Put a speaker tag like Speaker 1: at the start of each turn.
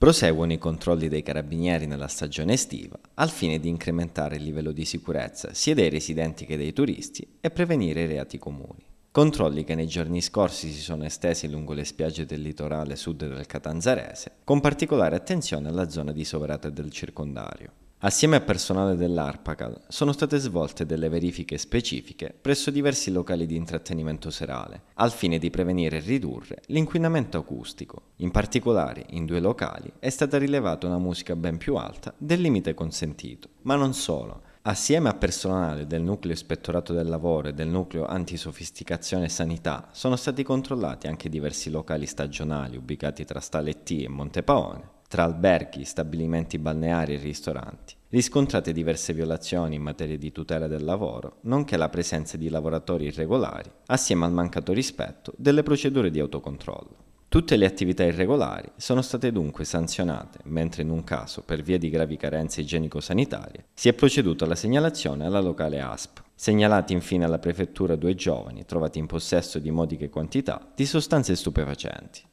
Speaker 1: Proseguono i controlli dei carabinieri nella stagione estiva al fine di incrementare il livello di sicurezza sia dei residenti che dei turisti e prevenire i reati comuni. Controlli che nei giorni scorsi si sono estesi lungo le spiagge del litorale sud del Catanzarese, con particolare attenzione alla zona di Sovrate del circondario. Assieme a personale dell'ARPACAL sono state svolte delle verifiche specifiche presso diversi locali di intrattenimento serale, al fine di prevenire e ridurre l'inquinamento acustico. In particolare, in due locali è stata rilevata una musica ben più alta del limite consentito. Ma non solo, Assieme a personale del nucleo ispettorato del lavoro e del nucleo antisofisticazione e sanità sono stati controllati anche diversi locali stagionali ubicati tra Staletti e Montepaone, tra alberghi, stabilimenti balneari e ristoranti. Riscontrate diverse violazioni in materia di tutela del lavoro, nonché la presenza di lavoratori irregolari, assieme al mancato rispetto delle procedure di autocontrollo. Tutte le attività irregolari sono state dunque sanzionate, mentre in un caso, per via di gravi carenze igienico-sanitarie, si è proceduto alla segnalazione alla locale ASP. Segnalati infine alla prefettura due giovani trovati in possesso di modiche quantità di sostanze stupefacenti.